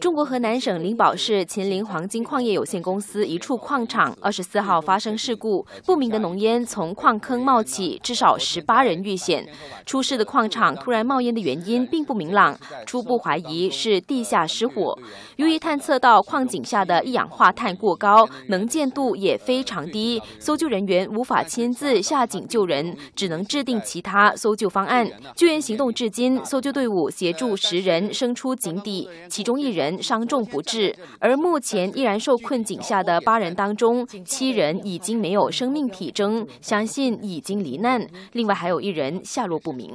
中国河南省灵宝市秦岭黄金矿业有限公司一处矿场二十四号发生事故，不明的浓烟从矿坑冒起，至少十八人遇险。出事的矿场突然冒烟的原因并不明朗，初步怀疑是地下失火。由于探测到矿井下的一氧化碳过高，能见度也非常低，搜救人员无法亲自下井救人，只能制定其他搜救方案。救援行动至今，搜救队伍协助十人。生出井底，其中一人伤重不治，而目前依然受困井下的八人当中，七人已经没有生命体征，相信已经罹难。另外还有一人下落不明。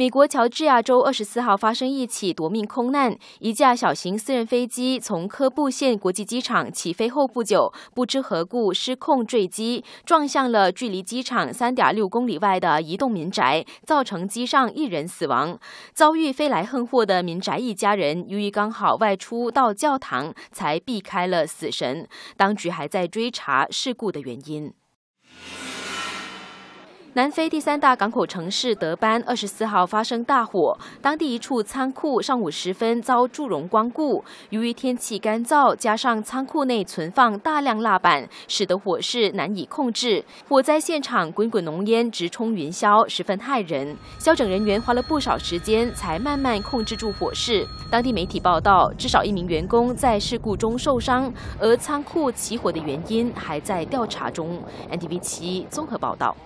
美国乔治亚州二十四号发生一起夺命空难，一架小型私人飞机从科布县国际机场起飞后不久，不知何故失控坠机，撞向了距离机场三点六公里外的一栋民宅，造成机上一人死亡。遭遇飞来横祸的民宅一家人，由于刚好外出到教堂，才避开了死神。当局还在追查事故的原因。南非第三大港口城市德班，二十四号发生大火。当地一处仓库上午时分遭祝融光顾，由于天气干燥，加上仓库内存放大量蜡板，使得火势难以控制。火灾现场滚滚浓烟直冲云霄，十分骇人。消拯人员花了不少时间，才慢慢控制住火势。当地媒体报道，至少一名员工在事故中受伤，而仓库起火的原因还在调查中。NTV 七综合报道。